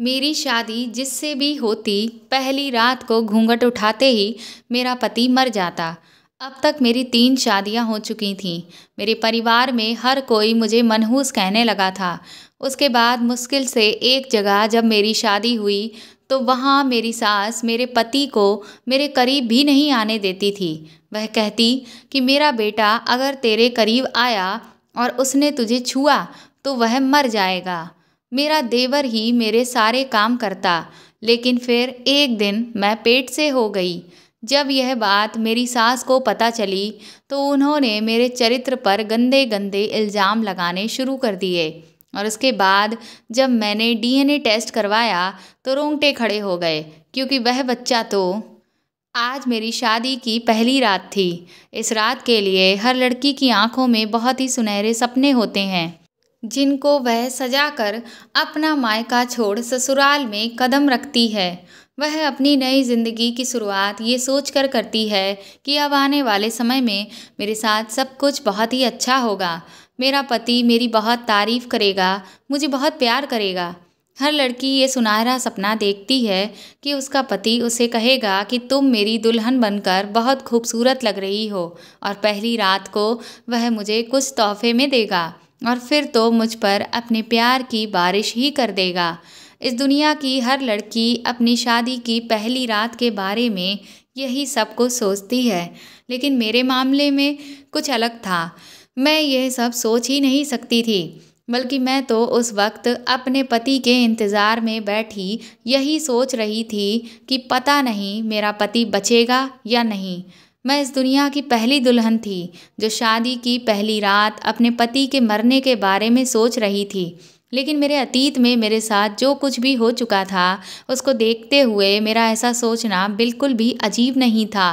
मेरी शादी जिससे भी होती पहली रात को घूंघट उठाते ही मेरा पति मर जाता अब तक मेरी तीन शादियां हो चुकी थीं मेरे परिवार में हर कोई मुझे मनहूस कहने लगा था उसके बाद मुश्किल से एक जगह जब मेरी शादी हुई तो वहाँ मेरी सास मेरे पति को मेरे करीब भी नहीं आने देती थी वह कहती कि मेरा बेटा अगर तेरे करीब आया और उसने तुझे छुआ तो वह मर जाएगा मेरा देवर ही मेरे सारे काम करता लेकिन फिर एक दिन मैं पेट से हो गई जब यह बात मेरी सास को पता चली तो उन्होंने मेरे चरित्र पर गंदे गंदे इल्ज़ाम लगाने शुरू कर दिए और उसके बाद जब मैंने डीएनए टेस्ट करवाया तो रोंगटे खड़े हो गए क्योंकि वह बच्चा तो आज मेरी शादी की पहली रात थी इस रात के लिए हर लड़की की आंखों में बहुत ही सुनहरे सपने होते हैं जिनको वह सजाकर अपना मायका छोड़ ससुराल में कदम रखती है वह अपनी नई ज़िंदगी की शुरुआत ये सोच कर करती है कि अब आने वाले समय में मेरे साथ सब कुछ बहुत ही अच्छा होगा मेरा पति मेरी बहुत तारीफ़ करेगा मुझे बहुत प्यार करेगा हर लड़की ये सुनहरा सपना देखती है कि उसका पति उसे कहेगा कि तुम मेरी दुल्हन बनकर बहुत खूबसूरत लग रही हो और पहली रात को वह मुझे कुछ तोहफे में देगा और फिर तो मुझ पर अपने प्यार की बारिश ही कर देगा इस दुनिया की हर लड़की अपनी शादी की पहली रात के बारे में यही सब को सोचती है लेकिन मेरे मामले में कुछ अलग था मैं यह सब सोच ही नहीं सकती थी बल्कि मैं तो उस वक्त अपने पति के इंतज़ार में बैठी यही सोच रही थी कि पता नहीं मेरा पति बचेगा या नहीं मैं इस दुनिया की पहली दुल्हन थी जो शादी की पहली रात अपने पति के मरने के बारे में सोच रही थी लेकिन मेरे अतीत में मेरे साथ जो कुछ भी हो चुका था उसको देखते हुए मेरा ऐसा सोचना बिल्कुल भी अजीब नहीं था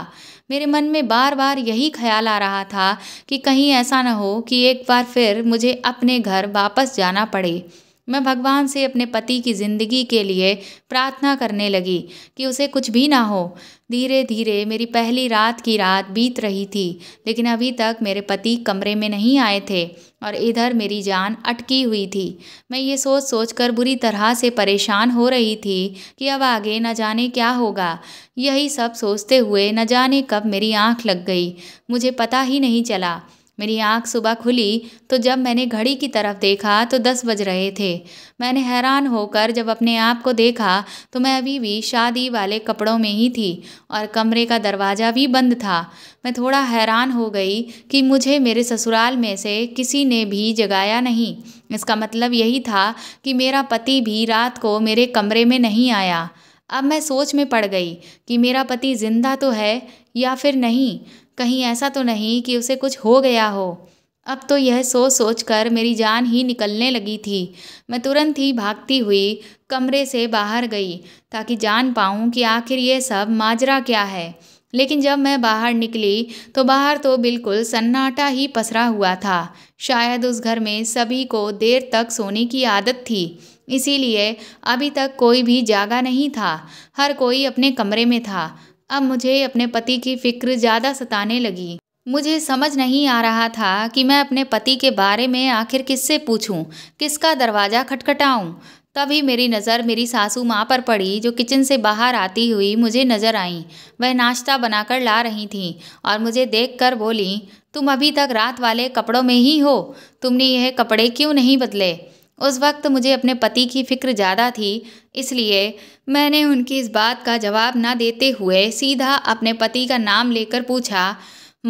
मेरे मन में बार बार यही ख्याल आ रहा था कि कहीं ऐसा न हो कि एक बार फिर मुझे अपने घर वापस जाना पड़े मैं भगवान से अपने पति की ज़िंदगी के लिए प्रार्थना करने लगी कि उसे कुछ भी ना हो धीरे धीरे मेरी पहली रात की रात बीत रही थी लेकिन अभी तक मेरे पति कमरे में नहीं आए थे और इधर मेरी जान अटकी हुई थी मैं ये सोच सोच कर बुरी तरह से परेशान हो रही थी कि अब आगे न जाने क्या होगा यही सब सोचते हुए न जाने कब मेरी आँख लग गई मुझे पता ही नहीं चला मेरी आँख सुबह खुली तो जब मैंने घड़ी की तरफ देखा तो दस बज रहे थे मैंने हैरान होकर जब अपने आप को देखा तो मैं अभी भी शादी वाले कपड़ों में ही थी और कमरे का दरवाज़ा भी बंद था मैं थोड़ा हैरान हो गई कि मुझे मेरे ससुराल में से किसी ने भी जगाया नहीं इसका मतलब यही था कि मेरा पति भी रात को मेरे कमरे में नहीं आया अब मैं सोच में पड़ गई कि मेरा पति ज़िंदा तो है या फिर नहीं कहीं ऐसा तो नहीं कि उसे कुछ हो गया हो अब तो यह सोच सोच कर मेरी जान ही निकलने लगी थी मैं तुरंत ही भागती हुई कमरे से बाहर गई ताकि जान पाऊँ कि आखिर ये सब माजरा क्या है लेकिन जब मैं बाहर निकली तो बाहर तो बिल्कुल सन्नाटा ही पसरा हुआ था शायद उस घर में सभी को देर तक सोने की आदत थी इसीलिए अभी तक कोई भी जागा नहीं था हर कोई अपने कमरे में था अब मुझे अपने पति की फ़िक्र ज़्यादा सताने लगी मुझे समझ नहीं आ रहा था कि मैं अपने पति के बारे में आखिर किससे पूछूं, किसका दरवाज़ा खटखटाऊं। तभी मेरी नज़र मेरी सासू माँ पर पड़ी जो किचन से बाहर आती हुई मुझे नज़र आईं वह नाश्ता बनाकर ला रही थी और मुझे देखकर बोली तुम अभी तक रात वाले कपड़ों में ही हो तुमने यह कपड़े क्यों नहीं बदले उस वक्त मुझे अपने पति की फ़िक्र ज़्यादा थी इसलिए मैंने उनकी इस बात का जवाब ना देते हुए सीधा अपने पति का नाम लेकर पूछा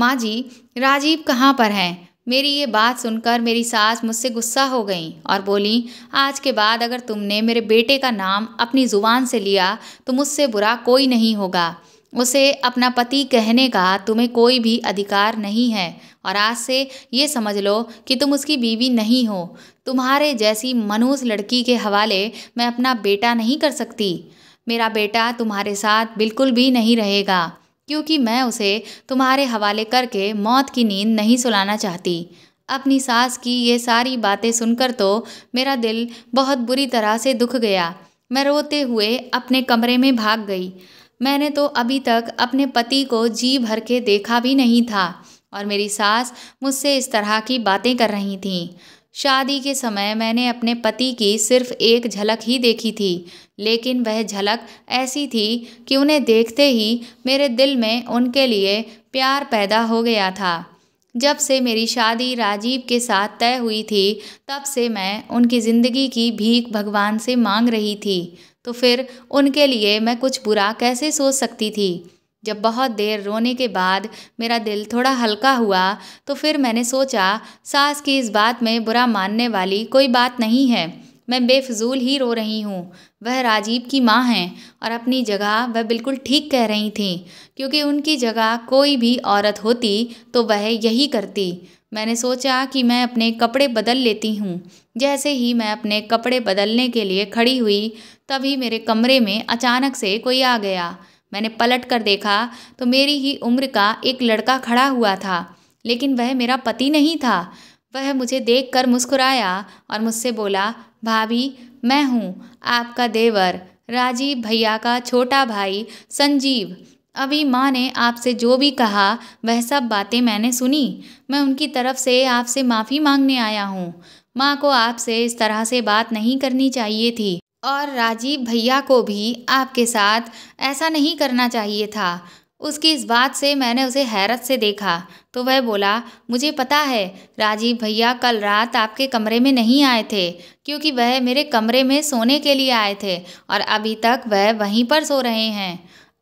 माँ जी राजीव कहाँ पर हैं मेरी ये बात सुनकर मेरी सास मुझसे गुस्सा हो गई और बोली आज के बाद अगर तुमने मेरे बेटे का नाम अपनी ज़ुबान से लिया तो मुझसे बुरा कोई नहीं होगा उसे अपना पति कहने का तुम्हें कोई भी अधिकार नहीं है और आज से ये समझ लो कि तुम उसकी बीवी नहीं हो तुम्हारे जैसी मनुष्य लड़की के हवाले मैं अपना बेटा नहीं कर सकती मेरा बेटा तुम्हारे साथ बिल्कुल भी नहीं रहेगा क्योंकि मैं उसे तुम्हारे हवाले करके मौत की नींद नहीं सुलाना चाहती अपनी सास की ये सारी बातें सुनकर तो मेरा दिल बहुत बुरी तरह से दुख गया मैं रोते हुए अपने कमरे में भाग गई मैंने तो अभी तक अपने पति को जी भर के देखा भी नहीं था और मेरी सास मुझसे इस तरह की बातें कर रही थीं शादी के समय मैंने अपने पति की सिर्फ एक झलक ही देखी थी लेकिन वह झलक ऐसी थी कि उन्हें देखते ही मेरे दिल में उनके लिए प्यार पैदा हो गया था जब से मेरी शादी राजीव के साथ तय हुई थी तब से मैं उनकी ज़िंदगी की भीख भगवान से मांग रही थी तो फिर उनके लिए मैं कुछ बुरा कैसे सोच सकती थी जब बहुत देर रोने के बाद मेरा दिल थोड़ा हल्का हुआ तो फिर मैंने सोचा सास की इस बात में बुरा मानने वाली कोई बात नहीं है मैं बेफजूल ही रो रही हूँ वह राजीव की माँ हैं और अपनी जगह वह बिल्कुल ठीक कह रही थीं क्योंकि उनकी जगह कोई भी औरत होती तो वह यही करती मैंने सोचा कि मैं अपने कपड़े बदल लेती हूँ जैसे ही मैं अपने कपड़े बदलने के लिए खड़ी हुई तभी मेरे कमरे में अचानक से कोई आ गया मैंने पलट कर देखा तो मेरी ही उम्र का एक लड़का खड़ा हुआ था लेकिन वह मेरा पति नहीं था वह मुझे कर मुस्कुराया और मुझसे बोला भाभी मैं हूँ आपका देवर राजीव भैया का छोटा भाई संजीव अभी माँ ने आपसे जो भी कहा वह सब बातें मैंने सुनी मैं उनकी तरफ से आपसे माफ़ी मांगने आया हूँ माँ को आपसे इस तरह से बात नहीं करनी चाहिए थी और राजीव भैया को भी आपके साथ ऐसा नहीं करना चाहिए था उसकी इस बात से मैंने उसे हैरत से देखा तो वह बोला मुझे पता है राजीव भैया कल रात आपके कमरे में नहीं आए थे क्योंकि वह मेरे कमरे में सोने के लिए आए थे और अभी तक वह वहीं पर सो रहे हैं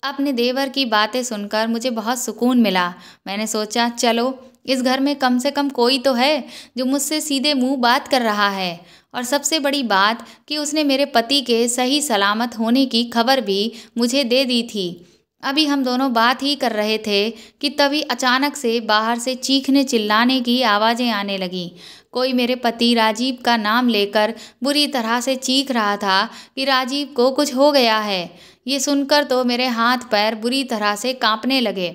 अपने देवर की बातें सुनकर मुझे बहुत सुकून मिला मैंने सोचा चलो इस घर में कम से कम कोई तो है जो मुझसे सीधे मुंह बात कर रहा है और सबसे बड़ी बात कि उसने मेरे पति के सही सलामत होने की खबर भी मुझे दे दी थी अभी हम दोनों बात ही कर रहे थे कि तभी अचानक से बाहर से चीखने चिल्लाने की आवाज़ें आने लगीं कोई मेरे पति राजीव का नाम लेकर बुरी तरह से चीख रहा था कि राजीव को कुछ हो गया है ये सुनकर तो मेरे हाथ पैर बुरी तरह से कांपने लगे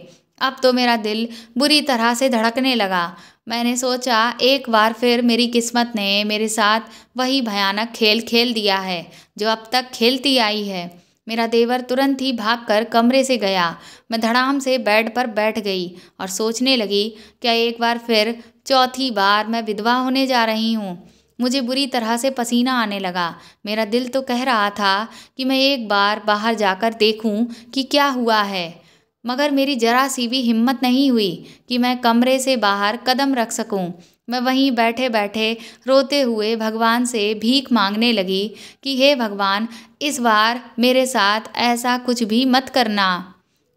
अब तो मेरा दिल बुरी तरह से धड़कने लगा मैंने सोचा एक बार फिर मेरी किस्मत ने मेरे साथ वही भयानक खेल खेल दिया है जो अब तक खेलती आई है मेरा देवर तुरंत ही भागकर कमरे से गया मैं धड़ाम से बेड पर बैठ गई और सोचने लगी क्या एक बार फिर चौथी बार मैं विधवा होने जा रही हूँ मुझे बुरी तरह से पसीना आने लगा मेरा दिल तो कह रहा था कि मैं एक बार बाहर जाकर देखूं कि क्या हुआ है मगर मेरी जरा सी भी हिम्मत नहीं हुई कि मैं कमरे से बाहर कदम रख सकूं। मैं वहीं बैठे बैठे रोते हुए भगवान से भीख मांगने लगी कि हे भगवान इस बार मेरे साथ ऐसा कुछ भी मत करना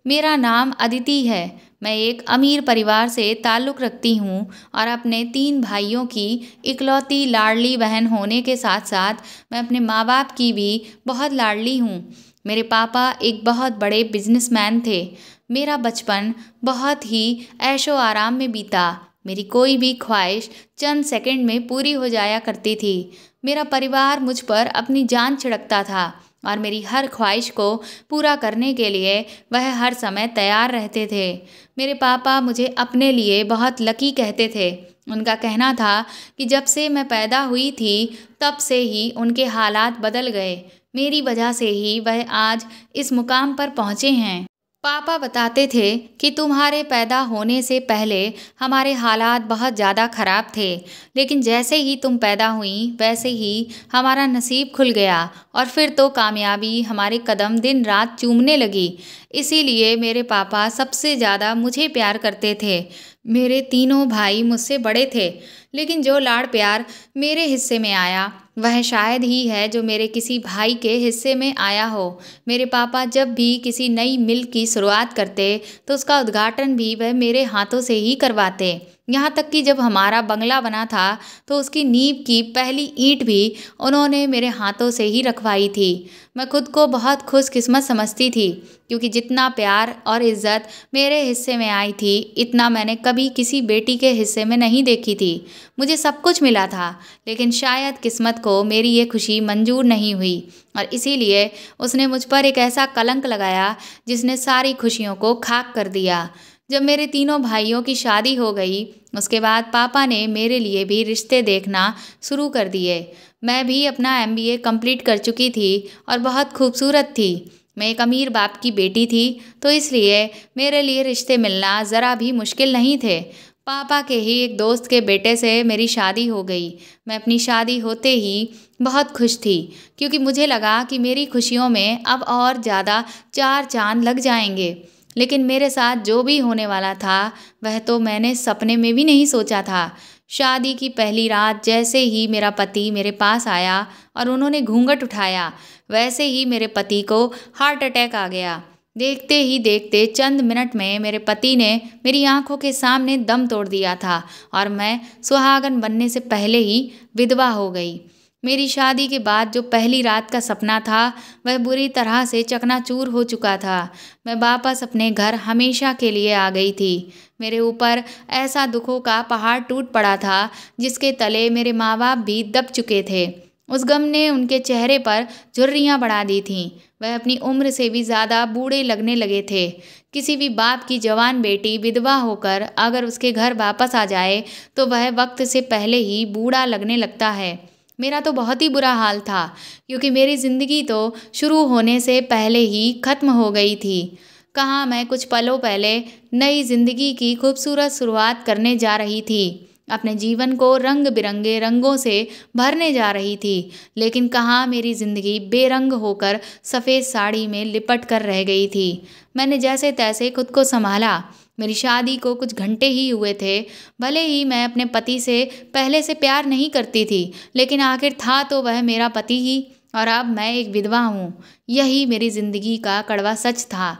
मेरा नाम अदिति है मैं एक अमीर परिवार से ताल्लुक़ रखती हूँ और अपने तीन भाइयों की इकलौती लाडली बहन होने के साथ साथ मैं अपने माँ बाप की भी बहुत लाडली हूँ मेरे पापा एक बहुत बड़े बिजनेसमैन थे मेरा बचपन बहुत ही ऐशो आराम में बीता मेरी कोई भी ख्वाहिश चंद सेकंड में पूरी हो जाया करती थी मेरा परिवार मुझ पर अपनी जान छिड़कता था और मेरी हर ख्वाहिश को पूरा करने के लिए वह हर समय तैयार रहते थे मेरे पापा मुझे अपने लिए बहुत लकी कहते थे उनका कहना था कि जब से मैं पैदा हुई थी तब से ही उनके हालात बदल गए मेरी वजह से ही वह आज इस मुकाम पर पहुँचे हैं पापा बताते थे कि तुम्हारे पैदा होने से पहले हमारे हालात बहुत ज़्यादा ख़राब थे लेकिन जैसे ही तुम पैदा हुई वैसे ही हमारा नसीब खुल गया और फिर तो कामयाबी हमारे कदम दिन रात चूमने लगी इसीलिए मेरे पापा सबसे ज़्यादा मुझे प्यार करते थे मेरे तीनों भाई मुझसे बड़े थे लेकिन जो लाड़ प्यार मेरे हिस्से में आया वह शायद ही है जो मेरे किसी भाई के हिस्से में आया हो मेरे पापा जब भी किसी नई मिल की शुरुआत करते तो उसका उद्घाटन भी वह मेरे हाथों से ही करवाते यहाँ तक कि जब हमारा बंगला बना था तो उसकी नींव की पहली ईंट भी उन्होंने मेरे हाथों से ही रखवाई थी मैं खुद को बहुत खुशकिस्मत समझती थी क्योंकि जितना प्यार और इज्जत मेरे हिस्से में आई थी इतना मैंने कभी किसी बेटी के हिस्से में नहीं देखी थी मुझे सब कुछ मिला था लेकिन शायद किस्मत को मेरी ये खुशी मंजूर नहीं हुई और इसीलिए उसने मुझ पर एक ऐसा कलंक लगाया जिसने सारी खुशियों को खाक कर दिया जब मेरे तीनों भाइयों की शादी हो गई उसके बाद पापा ने मेरे लिए भी रिश्ते देखना शुरू कर दिए मैं भी अपना एम बी ए कम्प्लीट कर चुकी थी और बहुत खूबसूरत थी मैं एक अमीर बाप की बेटी थी तो इसलिए मेरे लिए रिश्ते मिलना ज़रा भी मुश्किल नहीं थे पापा के ही एक दोस्त के बेटे से मेरी शादी हो गई मैं अपनी शादी होते ही बहुत खुश थी क्योंकि मुझे लगा कि मेरी खुशियों में अब और ज़्यादा चार चांद लग जाएंगे लेकिन मेरे साथ जो भी होने वाला था वह तो मैंने सपने में भी नहीं सोचा था शादी की पहली रात जैसे ही मेरा पति मेरे पास आया और उन्होंने घूंघट उठाया वैसे ही मेरे पति को हार्ट अटैक आ गया देखते ही देखते चंद मिनट में मेरे पति ने मेरी आंखों के सामने दम तोड़ दिया था और मैं सुहागन बनने से पहले ही विधवा हो गई मेरी शादी के बाद जो पहली रात का सपना था वह बुरी तरह से चकनाचूर हो चुका था मैं वापस अपने घर हमेशा के लिए आ गई थी मेरे ऊपर ऐसा दुखों का पहाड़ टूट पड़ा था जिसके तले मेरे माँ बाप भी दब चुके थे उस गम ने उनके चेहरे पर झुर्रियाँ बढ़ा दी थीं वह अपनी उम्र से भी ज़्यादा बूढ़े लगने लगे थे किसी भी बाप की जवान बेटी विधवा होकर अगर उसके घर वापस आ जाए तो वह वक्त से पहले ही बूढ़ा लगने लगता है मेरा तो बहुत ही बुरा हाल था क्योंकि मेरी ज़िंदगी तो शुरू होने से पहले ही ख़त्म हो गई थी कहाँ मैं कुछ पलों पहले नई ज़िंदगी की खूबसूरत शुरुआत करने जा रही थी अपने जीवन को रंग बिरंगे रंगों से भरने जा रही थी लेकिन कहाँ मेरी ज़िंदगी बेरंग होकर सफ़ेद साड़ी में लिपट कर रह गई थी मैंने जैसे तैसे खुद को संभाला मेरी शादी को कुछ घंटे ही हुए थे भले ही मैं अपने पति से पहले से प्यार नहीं करती थी लेकिन आखिर था तो वह मेरा पति ही और अब मैं एक विधवा हूँ यही मेरी ज़िंदगी का कड़वा सच था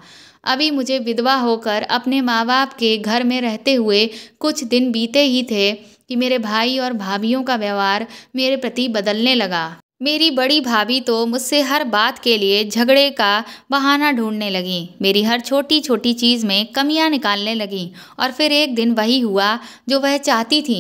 अभी मुझे विधवा होकर अपने माँ बाप के घर में रहते हुए कुछ दिन बीते ही थे कि मेरे भाई और भाभियों का व्यवहार मेरे प्रति बदलने लगा मेरी बड़ी भाभी तो मुझसे हर बात के लिए झगड़े का बहाना ढूंढने लगी मेरी हर छोटी छोटी चीज़ में कमियां निकालने लगी और फिर एक दिन वही हुआ जो वह चाहती थी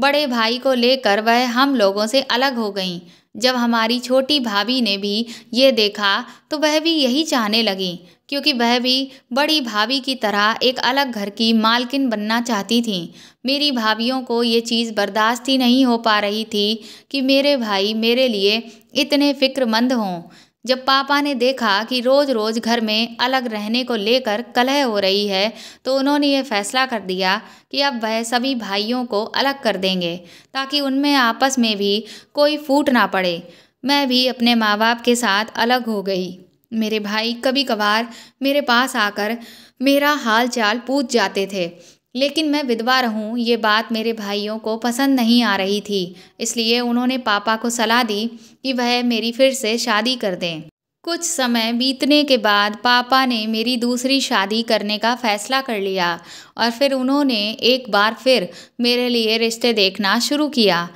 बड़े भाई को लेकर वह हम लोगों से अलग हो गई जब हमारी छोटी भाभी ने भी ये देखा तो वह भी यही चाहने लगी क्योंकि वह भी बड़ी भाभी की तरह एक अलग घर की मालकिन बनना चाहती थी मेरी भाभीियों को ये चीज़ बर्दाश्त ही नहीं हो पा रही थी कि मेरे भाई मेरे लिए इतने फ़िक्रमंद हों जब पापा ने देखा कि रोज़ रोज़ घर में अलग रहने को लेकर कलह हो रही है तो उन्होंने ये फैसला कर दिया कि अब वह सभी भाइयों को अलग कर देंगे ताकि उनमें आपस में भी कोई फूट ना पड़े मैं भी अपने माँ बाप के साथ अलग हो गई मेरे भाई कभी कभार मेरे पास आकर मेरा हाल चाल पूछ जाते थे लेकिन मैं विधवा रहूं ये बात मेरे भाइयों को पसंद नहीं आ रही थी इसलिए उन्होंने पापा को सलाह दी कि वह मेरी फिर से शादी कर दें कुछ समय बीतने के बाद पापा ने मेरी दूसरी शादी करने का फैसला कर लिया और फिर उन्होंने एक बार फिर मेरे लिए रिश्ते देखना शुरू किया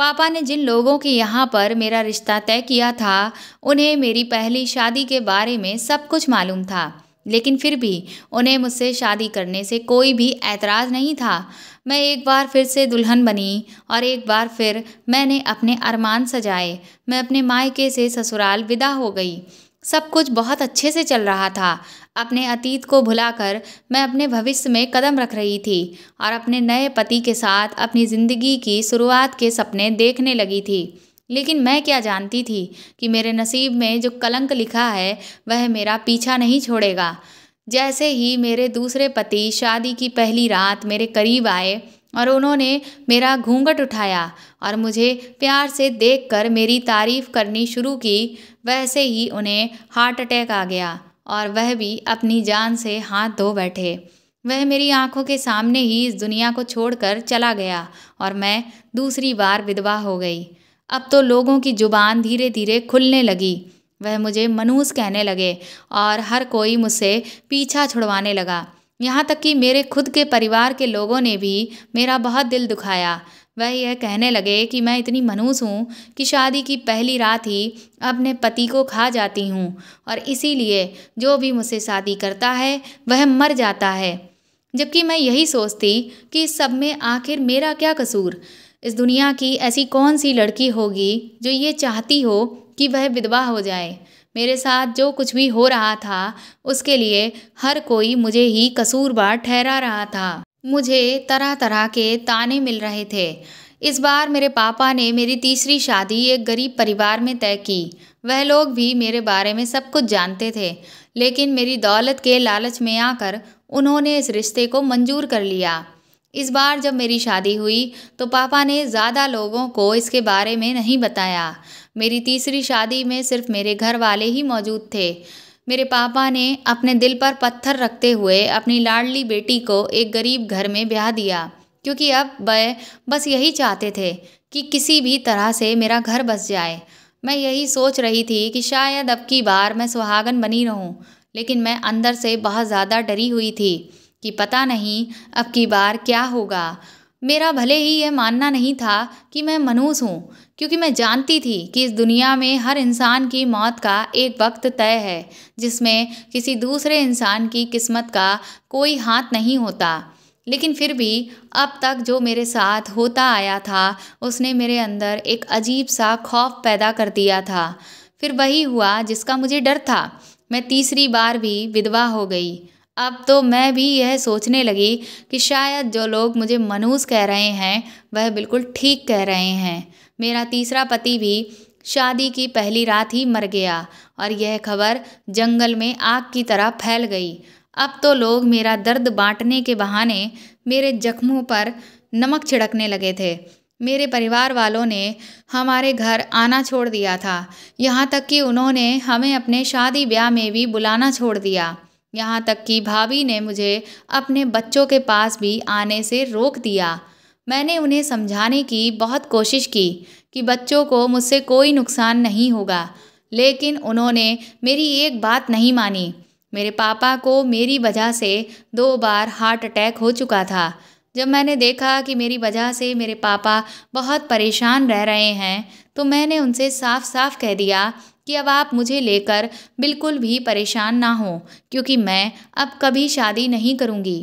पापा ने जिन लोगों के यहाँ पर मेरा रिश्ता तय किया था उन्हें मेरी पहली शादी के बारे में सब कुछ मालूम था लेकिन फिर भी उन्हें मुझसे शादी करने से कोई भी ऐतराज़ नहीं था मैं एक बार फिर से दुल्हन बनी और एक बार फिर मैंने अपने अरमान सजाए मैं अपने मायके से ससुराल विदा हो गई सब कुछ बहुत अच्छे से चल रहा था अपने अतीत को भुलाकर मैं अपने भविष्य में कदम रख रही थी और अपने नए पति के साथ अपनी ज़िंदगी की शुरुआत के सपने देखने लगी थी लेकिन मैं क्या जानती थी कि मेरे नसीब में जो कलंक लिखा है वह मेरा पीछा नहीं छोड़ेगा जैसे ही मेरे दूसरे पति शादी की पहली रात मेरे करीब आए और उन्होंने मेरा घूंघट उठाया और मुझे प्यार से देखकर मेरी तारीफ़ करनी शुरू की वैसे ही उन्हें हार्ट अटैक आ गया और वह भी अपनी जान से हाथ धो बैठे वह मेरी आंखों के सामने ही इस दुनिया को छोड़कर चला गया और मैं दूसरी बार विधवा हो गई अब तो लोगों की जुबान धीरे धीरे खुलने लगी वह मुझे मनूस कहने लगे और हर कोई मुझसे पीछा छुड़वाने लगा यहाँ तक कि मेरे खुद के परिवार के लोगों ने भी मेरा बहुत दिल दुखाया वह यह कहने लगे कि मैं इतनी मनूस हूँ कि शादी की पहली रात ही अपने पति को खा जाती हूँ और इसीलिए जो भी मुझसे शादी करता है वह मर जाता है जबकि मैं यही सोचती कि इस सब में आखिर मेरा क्या कसूर इस दुनिया की ऐसी कौन सी लड़की होगी जो ये चाहती हो कि वह विधवा हो जाए मेरे साथ जो कुछ भी हो रहा था उसके लिए हर कोई मुझे ही कसूरवार ठहरा रहा था मुझे तरह तरह के ताने मिल रहे थे इस बार मेरे पापा ने मेरी तीसरी शादी एक गरीब परिवार में तय की वह लोग भी मेरे बारे में सब कुछ जानते थे लेकिन मेरी दौलत के लालच में आकर उन्होंने इस रिश्ते को मंजूर कर लिया इस बार जब मेरी शादी हुई तो पापा ने ज़्यादा लोगों को इसके बारे में नहीं बताया मेरी तीसरी शादी में सिर्फ मेरे घर वाले ही मौजूद थे मेरे पापा ने अपने दिल पर पत्थर रखते हुए अपनी लाडली बेटी को एक गरीब घर में ब्याह दिया क्योंकि अब वह बस यही चाहते थे कि किसी भी तरह से मेरा घर बस जाए मैं यही सोच रही थी कि शायद अब की बार मैं सुहागन बनी रहूं लेकिन मैं अंदर से बहुत ज़्यादा डरी हुई थी कि पता नहीं अब की बार क्या होगा मेरा भले ही यह मानना नहीं था कि मैं मनूस हूँ क्योंकि मैं जानती थी कि इस दुनिया में हर इंसान की मौत का एक वक्त तय है जिसमें किसी दूसरे इंसान की किस्मत का कोई हाथ नहीं होता लेकिन फिर भी अब तक जो मेरे साथ होता आया था उसने मेरे अंदर एक अजीब सा खौफ पैदा कर दिया था फिर वही हुआ जिसका मुझे डर था मैं तीसरी बार भी विधवा हो गई अब तो मैं भी यह सोचने लगी कि शायद जो लोग मुझे मनूस कह रहे हैं वह बिल्कुल ठीक कह रहे हैं मेरा तीसरा पति भी शादी की पहली रात ही मर गया और यह खबर जंगल में आग की तरह फैल गई अब तो लोग मेरा दर्द बांटने के बहाने मेरे जख्मों पर नमक छिड़कने लगे थे मेरे परिवार वालों ने हमारे घर आना छोड़ दिया था यहाँ तक कि उन्होंने हमें अपने शादी ब्याह में भी बुलाना छोड़ दिया यहाँ तक कि भाभी ने मुझे अपने बच्चों के पास भी आने से रोक दिया मैंने उन्हें समझाने की बहुत कोशिश की कि बच्चों को मुझसे कोई नुकसान नहीं होगा लेकिन उन्होंने मेरी एक बात नहीं मानी मेरे पापा को मेरी वजह से दो बार हार्ट अटैक हो चुका था जब मैंने देखा कि मेरी वजह से मेरे पापा बहुत परेशान रह रहे हैं तो मैंने उनसे साफ साफ कह दिया कि अब आप मुझे लेकर बिल्कुल भी परेशान ना हो क्योंकि मैं अब कभी शादी नहीं करूँगी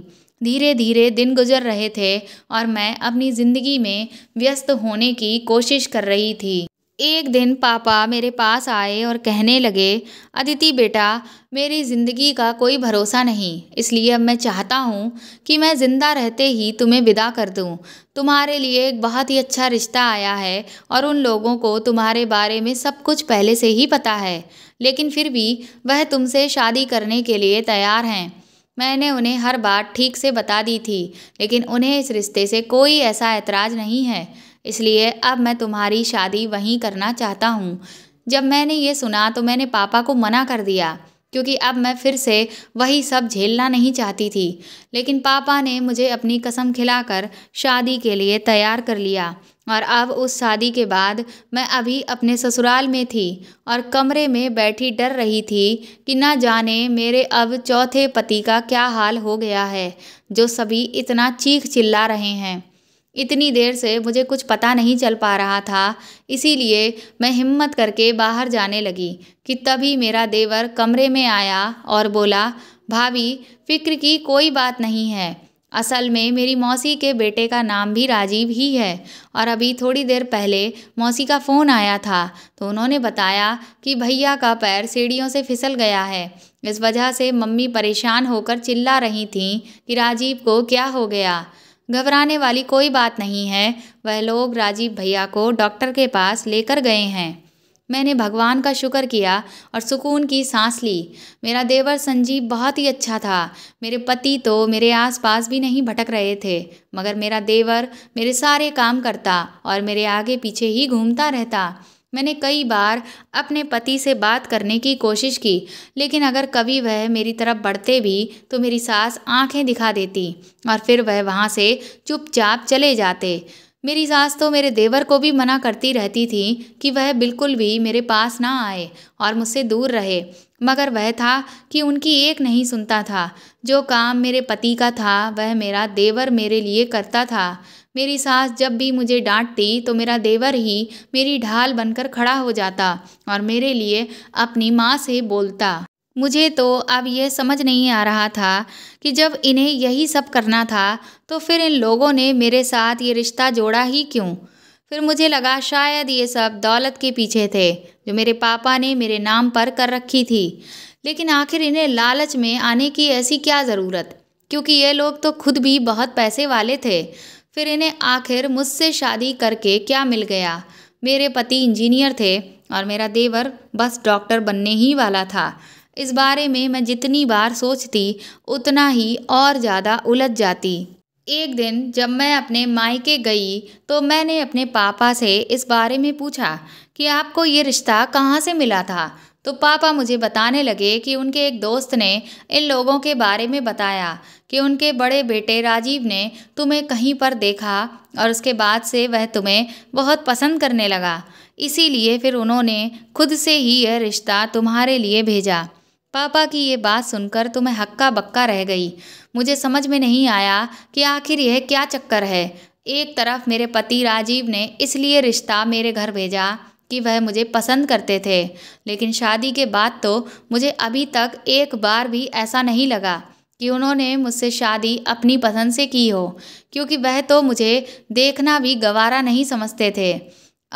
धीरे धीरे दिन गुजर रहे थे और मैं अपनी ज़िंदगी में व्यस्त होने की कोशिश कर रही थी एक दिन पापा मेरे पास आए और कहने लगे अदिति बेटा मेरी ज़िंदगी का कोई भरोसा नहीं इसलिए अब मैं चाहता हूँ कि मैं ज़िंदा रहते ही तुम्हें विदा कर दूँ तुम्हारे लिए एक बहुत ही अच्छा रिश्ता आया है और उन लोगों को तुम्हारे बारे में सब कुछ पहले से ही पता है लेकिन फिर भी वह तुमसे शादी करने के लिए तैयार हैं मैंने उन्हें हर बात ठीक से बता दी थी लेकिन उन्हें इस रिश्ते से कोई ऐसा ऐतराज़ नहीं है इसलिए अब मैं तुम्हारी शादी वहीं करना चाहता हूँ जब मैंने ये सुना तो मैंने पापा को मना कर दिया क्योंकि अब मैं फिर से वही सब झेलना नहीं चाहती थी लेकिन पापा ने मुझे अपनी कसम खिलाकर शादी के लिए तैयार कर लिया और अब उस शादी के बाद मैं अभी अपने ससुराल में थी और कमरे में बैठी डर रही थी कि ना जाने मेरे अब चौथे पति का क्या हाल हो गया है जो सभी इतना चीख चिल्ला रहे हैं इतनी देर से मुझे कुछ पता नहीं चल पा रहा था इसीलिए मैं हिम्मत करके बाहर जाने लगी कि तभी मेरा देवर कमरे में आया और बोला भाभी फ़िक्र की कोई बात नहीं है असल में मेरी मौसी के बेटे का नाम भी राजीव ही है और अभी थोड़ी देर पहले मौसी का फ़ोन आया था तो उन्होंने बताया कि भैया का पैर सीढ़ियों से फिसल गया है इस वजह से मम्मी परेशान होकर चिल्ला रही थीं कि राजीव को क्या हो गया घबराने वाली कोई बात नहीं है वह लोग राजीव भैया को डॉक्टर के पास लेकर गए हैं मैंने भगवान का शुक्र किया और सुकून की सांस ली मेरा देवर संजीव बहुत ही अच्छा था मेरे पति तो मेरे आसपास भी नहीं भटक रहे थे मगर मेरा देवर मेरे सारे काम करता और मेरे आगे पीछे ही घूमता रहता मैंने कई बार अपने पति से बात करने की कोशिश की लेकिन अगर कभी वह मेरी तरफ बढ़ते भी तो मेरी सास आंखें दिखा देती और फिर वह वहाँ से चुपचाप चले जाते मेरी सास तो मेरे देवर को भी मना करती रहती थी कि वह बिल्कुल भी मेरे पास ना आए और मुझसे दूर रहे मगर वह था कि उनकी एक नहीं सुनता था जो काम मेरे पति का था वह मेरा देवर मेरे लिए करता था मेरी सास जब भी मुझे डांटती तो मेरा देवर ही मेरी ढाल बनकर खड़ा हो जाता और मेरे लिए अपनी माँ से बोलता मुझे तो अब यह समझ नहीं आ रहा था कि जब इन्हें यही सब करना था तो फिर इन लोगों ने मेरे साथ ये रिश्ता जोड़ा ही क्यों फिर मुझे लगा शायद ये सब दौलत के पीछे थे जो मेरे पापा ने मेरे नाम पर कर रखी थी लेकिन आखिर इन्हें लालच में आने की ऐसी क्या ज़रूरत क्योंकि ये लोग तो खुद भी बहुत पैसे वाले थे फिर इन्हें आखिर मुझसे शादी करके क्या मिल गया मेरे पति इंजीनियर थे और मेरा देवर बस डॉक्टर बनने ही वाला था इस बारे में मैं जितनी बार सोचती उतना ही और ज़्यादा उलझ जाती एक दिन जब मैं अपने मायके गई तो मैंने अपने पापा से इस बारे में पूछा कि आपको ये रिश्ता कहाँ से मिला था तो पापा मुझे बताने लगे कि उनके एक दोस्त ने इन लोगों के बारे में बताया कि उनके बड़े बेटे राजीव ने तुम्हें कहीं पर देखा और उसके बाद से वह तुम्हें बहुत पसंद करने लगा इसीलिए फिर उन्होंने खुद से ही यह रिश्ता तुम्हारे लिए भेजा पापा की ये बात सुनकर तुम्हें हक्का बक्का रह गई मुझे समझ में नहीं आया कि आखिर यह क्या चक्कर है एक तरफ मेरे पति राजीव ने इसलिए रिश्ता मेरे घर भेजा कि वह मुझे पसंद करते थे लेकिन शादी के बाद तो मुझे अभी तक एक बार भी ऐसा नहीं लगा कि उन्होंने मुझसे शादी अपनी पसंद से की हो क्योंकि वह तो मुझे देखना भी गवारा नहीं समझते थे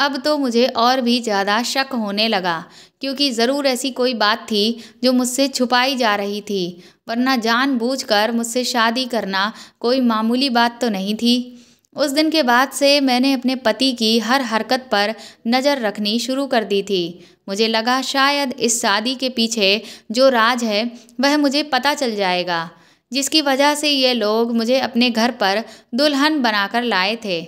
अब तो मुझे और भी ज़्यादा शक होने लगा क्योंकि ज़रूर ऐसी कोई बात थी जो मुझसे छुपाई जा रही थी वरना जानबूझकर मुझसे शादी करना कोई मामूली बात तो नहीं थी उस दिन के बाद से मैंने अपने पति की हर हरकत पर नज़र रखनी शुरू कर दी थी मुझे लगा शायद इस शादी के पीछे जो राज है वह मुझे पता चल जाएगा जिसकी वजह से ये लोग मुझे अपने घर पर दुल्हन बनाकर लाए थे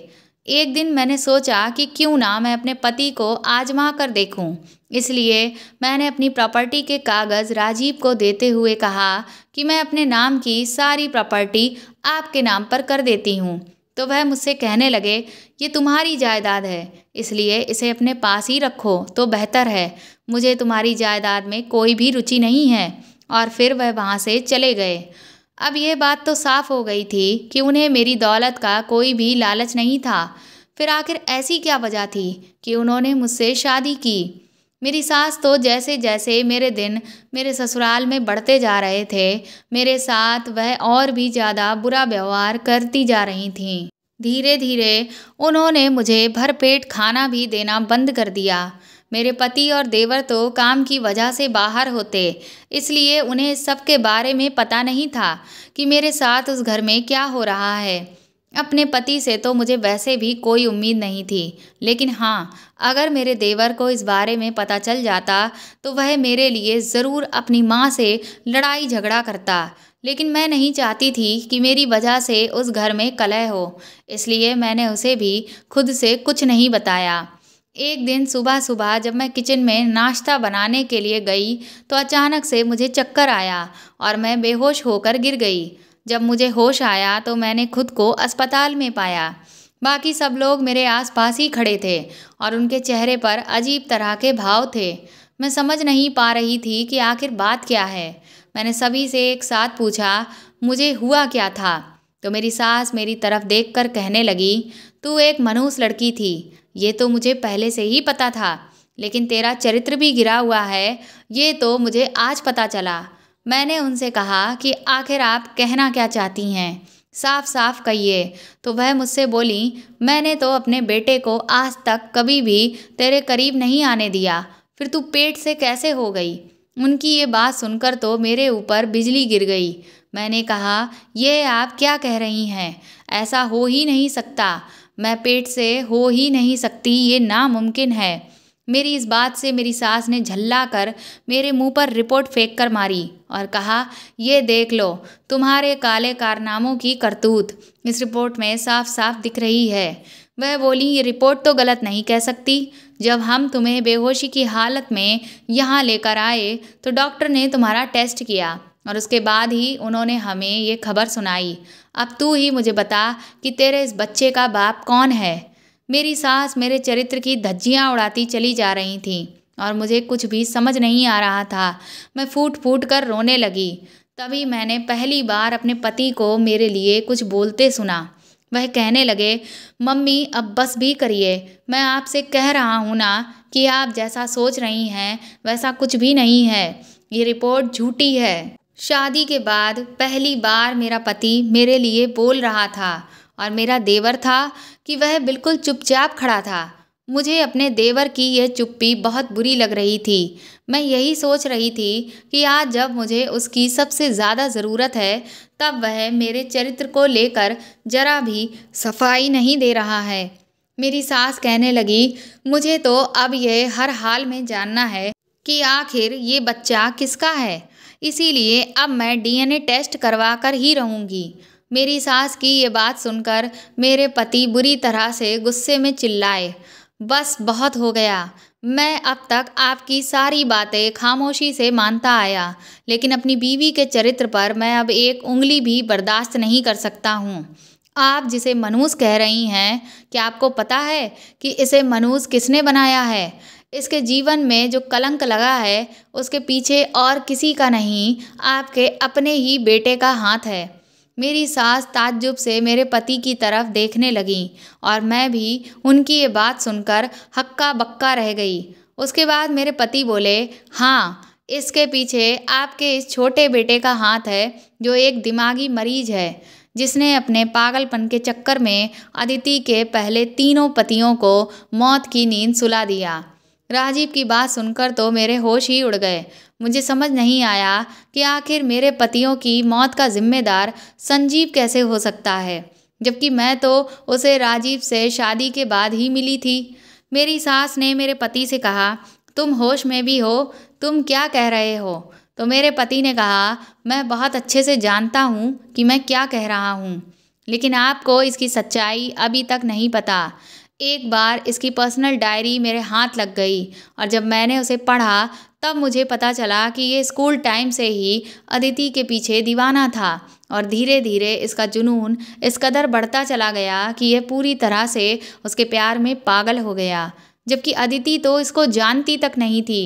एक दिन मैंने सोचा कि क्यों ना मैं अपने पति को आजमा कर देखूं। इसलिए मैंने अपनी प्रॉपर्टी के कागज़ राजीव को देते हुए कहा कि मैं अपने नाम की सारी प्रॉपर्टी आपके नाम पर कर देती हूँ तो वह मुझसे कहने लगे ये तुम्हारी जायदाद है इसलिए इसे अपने पास ही रखो तो बेहतर है मुझे तुम्हारी जायदाद में कोई भी रुचि नहीं है और फिर वह वहाँ से चले गए अब यह बात तो साफ हो गई थी कि उन्हें मेरी दौलत का कोई भी लालच नहीं था फिर आखिर ऐसी क्या वजह थी कि उन्होंने मुझसे शादी की मेरी सास तो जैसे जैसे मेरे दिन मेरे ससुराल में बढ़ते जा रहे थे मेरे साथ वह और भी ज़्यादा बुरा व्यवहार करती जा रही थीं धीरे धीरे उन्होंने मुझे भरपेट खाना भी देना बंद कर दिया मेरे पति और देवर तो काम की वजह से बाहर होते इसलिए उन्हें इस बारे में पता नहीं था कि मेरे साथ उस घर में क्या हो रहा है अपने पति से तो मुझे वैसे भी कोई उम्मीद नहीं थी लेकिन हाँ अगर मेरे देवर को इस बारे में पता चल जाता तो वह मेरे लिए ज़रूर अपनी माँ से लड़ाई झगड़ा करता लेकिन मैं नहीं चाहती थी कि मेरी वजह से उस घर में कलह हो इसलिए मैंने उसे भी खुद से कुछ नहीं बताया एक दिन सुबह सुबह जब मैं किचन में नाश्ता बनाने के लिए गई तो अचानक से मुझे चक्कर आया और मैं बेहोश होकर गिर गई जब मुझे होश आया तो मैंने खुद को अस्पताल में पाया बाकी सब लोग मेरे आसपास ही खड़े थे और उनके चेहरे पर अजीब तरह के भाव थे मैं समझ नहीं पा रही थी कि आखिर बात क्या है मैंने सभी से एक साथ पूछा मुझे हुआ क्या था तो मेरी सास मेरी तरफ देख कहने लगी तू एक मनहूस लड़की थी ये तो मुझे पहले से ही पता था लेकिन तेरा चरित्र भी गिरा हुआ है ये तो मुझे आज पता चला मैंने उनसे कहा कि आखिर आप कहना क्या चाहती हैं साफ साफ कहिए तो वह मुझसे बोली मैंने तो अपने बेटे को आज तक कभी भी तेरे करीब नहीं आने दिया फिर तू पेट से कैसे हो गई उनकी ये बात सुनकर तो मेरे ऊपर बिजली गिर गई मैंने कहा ये आप क्या कह रही हैं ऐसा हो ही नहीं सकता मैं पेट से हो ही नहीं सकती ये नामुमकिन है मेरी इस बात से मेरी सास ने झल्ला कर मेरे मुंह पर रिपोर्ट फेंक कर मारी और कहा ये देख लो तुम्हारे काले कारनामों की करतूत इस रिपोर्ट में साफ साफ दिख रही है वह बोली ये रिपोर्ट तो गलत नहीं कह सकती जब हम तुम्हें बेहोशी की हालत में यहाँ लेकर आए तो डॉक्टर ने तुम्हारा टेस्ट किया और उसके बाद ही उन्होंने हमें ये खबर सुनाई अब तू ही मुझे बता कि तेरे इस बच्चे का बाप कौन है मेरी सास मेरे चरित्र की धज्जियाँ उड़ाती चली जा रही थीं और मुझे कुछ भी समझ नहीं आ रहा था मैं फूट फूट कर रोने लगी तभी मैंने पहली बार अपने पति को मेरे लिए कुछ बोलते सुना वह कहने लगे मम्मी अब बस भी करिए मैं आपसे कह रहा हूँ ना कि आप जैसा सोच रही हैं वैसा कुछ भी नहीं है ये रिपोर्ट झूठी है शादी के बाद पहली बार मेरा पति मेरे लिए बोल रहा था और मेरा देवर था कि वह बिल्कुल चुपचाप खड़ा था मुझे अपने देवर की यह चुप्पी बहुत बुरी लग रही थी मैं यही सोच रही थी कि आज जब मुझे उसकी सबसे ज़्यादा ज़रूरत है तब वह मेरे चरित्र को लेकर जरा भी सफाई नहीं दे रहा है मेरी सास कहने लगी मुझे तो अब यह हर हाल में जानना है कि आखिर ये बच्चा किसका है इसीलिए अब मैं डीएनए टेस्ट करवा कर ही रहूँगी मेरी सास की ये बात सुनकर मेरे पति बुरी तरह से गुस्से में चिल्लाए बस बहुत हो गया मैं अब तक आपकी सारी बातें खामोशी से मानता आया लेकिन अपनी बीवी के चरित्र पर मैं अब एक उंगली भी बर्दाश्त नहीं कर सकता हूँ आप जिसे मनूस कह रही हैं क्या आपको पता है कि इसे मनूस किसने बनाया है इसके जीवन में जो कलंक लगा है उसके पीछे और किसी का नहीं आपके अपने ही बेटे का हाथ है मेरी सास ताज्जुब से मेरे पति की तरफ देखने लगी और मैं भी उनकी ये बात सुनकर हक्का बक्का रह गई उसके बाद मेरे पति बोले हाँ इसके पीछे आपके इस छोटे बेटे का हाथ है जो एक दिमागी मरीज है जिसने अपने पागलपन के चक्कर में अदिति के पहले तीनों पतियों को मौत की नींद सुला दिया राजीव की बात सुनकर तो मेरे होश ही उड़ गए मुझे समझ नहीं आया कि आखिर मेरे पतियों की मौत का जिम्मेदार संजीव कैसे हो सकता है जबकि मैं तो उसे राजीव से शादी के बाद ही मिली थी मेरी सास ने मेरे पति से कहा तुम होश में भी हो तुम क्या कह रहे हो तो मेरे पति ने कहा मैं बहुत अच्छे से जानता हूँ कि मैं क्या कह रहा हूँ लेकिन आपको इसकी सच्चाई अभी तक नहीं पता एक बार इसकी पर्सनल डायरी मेरे हाथ लग गई और जब मैंने उसे पढ़ा तब मुझे पता चला कि ये स्कूल टाइम से ही अदिति के पीछे दीवाना था और धीरे धीरे इसका जुनून इस कदर बढ़ता चला गया कि यह पूरी तरह से उसके प्यार में पागल हो गया जबकि अदिति तो इसको जानती तक नहीं थी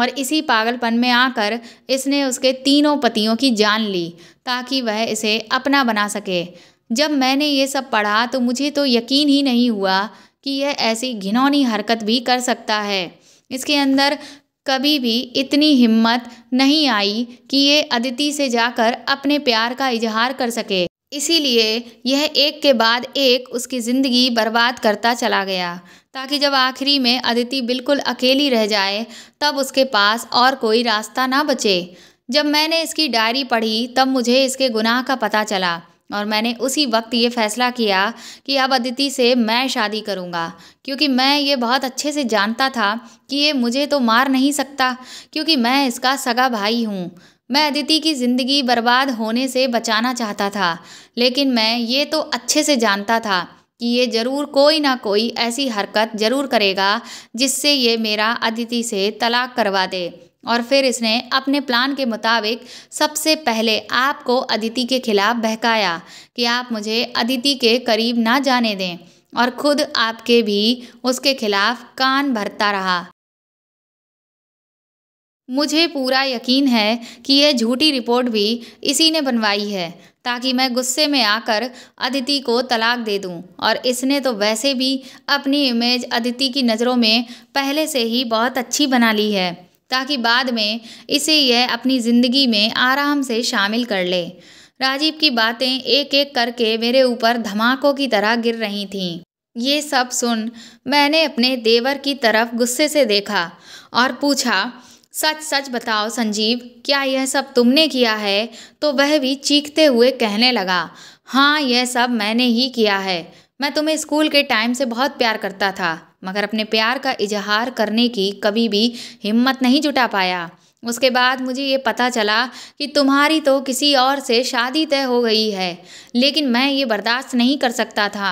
और इसी पागलपन में आकर इसने उसके तीनों पतियों की जान ली ताकि वह इसे अपना बना सके जब मैंने ये सब पढ़ा तो मुझे तो यकीन ही नहीं हुआ कि यह ऐसी घिनौनी हरकत भी कर सकता है इसके अंदर कभी भी इतनी हिम्मत नहीं आई कि ये अदिति से जाकर अपने प्यार का इजहार कर सके इसीलिए यह एक के बाद एक उसकी ज़िंदगी बर्बाद करता चला गया ताकि जब आखिरी में अदिति बिल्कुल अकेली रह जाए तब उसके पास और कोई रास्ता ना बचे जब मैंने इसकी डायरी पढ़ी तब मुझे इसके गुनाह का पता चला और मैंने उसी वक्त ये फ़ैसला किया कि अब अदिति से मैं शादी करूँगा क्योंकि मैं ये बहुत अच्छे से जानता था कि ये मुझे तो मार नहीं सकता क्योंकि मैं इसका सगा भाई हूँ मैं अदिति की ज़िंदगी बर्बाद होने से बचाना चाहता था लेकिन मैं ये तो अच्छे से जानता था कि ये ज़रूर कोई ना कोई ऐसी हरकत ज़रूर करेगा जिससे ये मेरा अदिति से तलाक करवा दे और फिर इसने अपने प्लान के मुताबिक सबसे पहले आपको अदिति के खिलाफ बहकाया कि आप मुझे अदिति के करीब ना जाने दें और खुद आपके भी उसके खिलाफ कान भरता रहा मुझे पूरा यकीन है कि यह झूठी रिपोर्ट भी इसी ने बनवाई है ताकि मैं गुस्से में आकर अदिति को तलाक दे दूं और इसने तो वैसे भी अपनी इमेज अदिति की नज़रों में पहले से ही बहुत अच्छी बना ली है ताकि बाद में इसे यह अपनी ज़िंदगी में आराम से शामिल कर ले राजीव की बातें एक एक करके मेरे ऊपर धमाकों की तरह गिर रही थीं ये सब सुन मैंने अपने देवर की तरफ गुस्से से देखा और पूछा सच सच बताओ संजीव क्या यह सब तुमने किया है तो वह भी चीखते हुए कहने लगा हाँ यह सब मैंने ही किया है मैं तुम्हें स्कूल के टाइम से बहुत प्यार करता था मगर अपने प्यार का इजहार करने की कभी भी हिम्मत नहीं जुटा पाया उसके बाद मुझे ये पता चला कि तुम्हारी तो किसी और से शादी तय हो गई है लेकिन मैं ये बर्दाश्त नहीं कर सकता था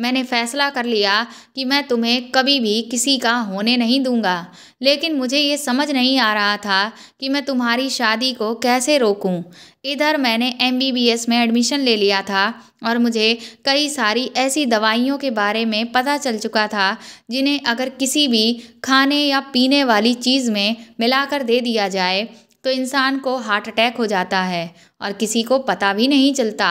मैंने फैसला कर लिया कि मैं तुम्हें कभी भी किसी का होने नहीं दूंगा लेकिन मुझे ये समझ नहीं आ रहा था कि मैं तुम्हारी शादी को कैसे रोकूं। इधर मैंने एस में एडमिशन ले लिया था और मुझे कई सारी ऐसी दवाइयों के बारे में पता चल चुका था जिन्हें अगर किसी भी खाने या पीने वाली चीज़ में मिलाकर दे दिया जाए तो इंसान को हार्ट अटैक हो जाता है और किसी को पता भी नहीं चलता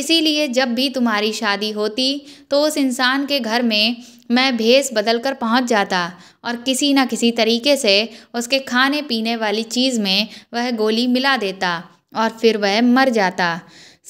इसीलिए जब भी तुम्हारी शादी होती तो उस इंसान के घर में मैं भेस बदल कर पहुँच जाता और किसी न किसी तरीके से उसके खाने पीने वाली चीज़ में वह गोली मिला देता और फिर वह मर जाता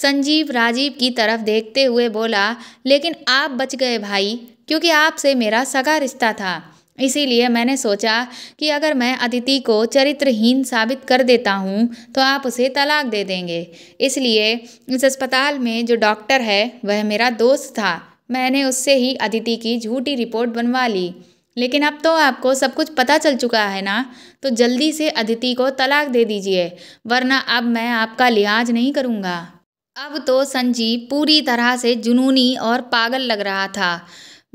संजीव राजीव की तरफ देखते हुए बोला लेकिन आप बच गए भाई क्योंकि आपसे मेरा सगा रिश्ता था इसीलिए मैंने सोचा कि अगर मैं अदिति को चरित्रहीन साबित कर देता हूँ तो आप उसे तलाक दे देंगे इसलिए इस अस्पताल में जो डॉक्टर है वह मेरा दोस्त था मैंने उससे ही अदिति की झूठी रिपोर्ट बनवा ली लेकिन अब तो आपको सब कुछ पता चल चुका है ना तो जल्दी से अदिति को तलाक दे दीजिए वरना अब मैं आपका लिहाज नहीं करूँगा अब तो संजीव पूरी तरह से जुनूनी और पागल लग रहा था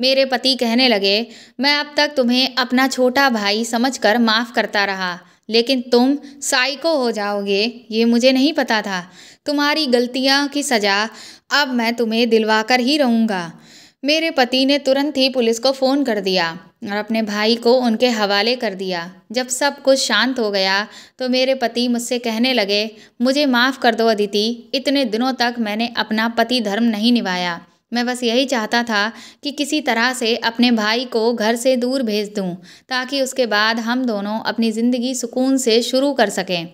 मेरे पति कहने लगे मैं अब तक तुम्हें अपना छोटा भाई समझकर माफ़ करता रहा लेकिन तुम साइको हो जाओगे ये मुझे नहीं पता था तुम्हारी गलतियाँ की सज़ा अब मैं तुम्हें दिलवा कर ही रहूँगा मेरे पति ने तुरंत ही पुलिस को फ़ोन कर दिया और अपने भाई को उनके हवाले कर दिया जब सब कुछ शांत हो गया तो मेरे पति मुझसे कहने लगे मुझे माफ़ कर दो अदिति इतने दिनों तक मैंने अपना पति धर्म नहीं निभाया मैं बस यही चाहता था कि किसी तरह से अपने भाई को घर से दूर भेज दूं ताकि उसके बाद हम दोनों अपनी ज़िंदगी सुकून से शुरू कर सकें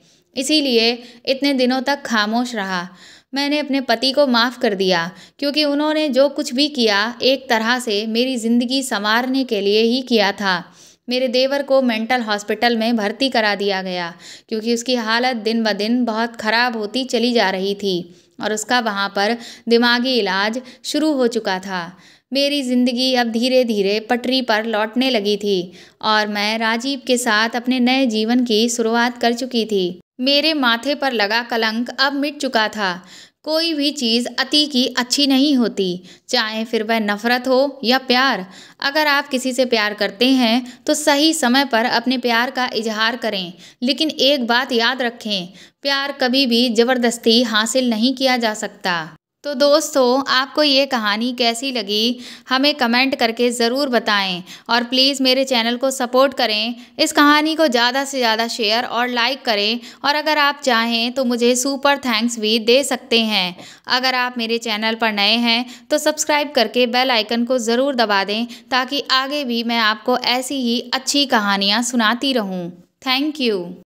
इसीलिए इतने दिनों तक खामोश रहा मैंने अपने पति को माफ़ कर दिया क्योंकि उन्होंने जो कुछ भी किया एक तरह से मेरी ज़िंदगी संवारने के लिए ही किया था मेरे देवर को मेंटल हॉस्पिटल में भर्ती करा दिया गया क्योंकि उसकी हालत दिन ब दिन बहुत ख़राब होती चली जा रही थी और उसका वहाँ पर दिमागी इलाज शुरू हो चुका था मेरी ज़िंदगी अब धीरे धीरे पटरी पर लौटने लगी थी और मैं राजीव के साथ अपने नए जीवन की शुरुआत कर चुकी थी मेरे माथे पर लगा कलंक अब मिट चुका था कोई भी चीज़ अति की अच्छी नहीं होती चाहे फिर वह नफ़रत हो या प्यार अगर आप किसी से प्यार करते हैं तो सही समय पर अपने प्यार का इजहार करें लेकिन एक बात याद रखें प्यार कभी भी ज़बरदस्ती हासिल नहीं किया जा सकता तो दोस्तों आपको ये कहानी कैसी लगी हमें कमेंट करके ज़रूर बताएं और प्लीज़ मेरे चैनल को सपोर्ट करें इस कहानी को ज़्यादा से ज़्यादा शेयर और लाइक करें और अगर आप चाहें तो मुझे सुपर थैंक्स भी दे सकते हैं अगर आप मेरे चैनल पर नए हैं तो सब्सक्राइब करके बेल आइकन को ज़रूर दबा दें ताकि आगे भी मैं आपको ऐसी ही अच्छी कहानियाँ सुनाती रहूँ थैंक यू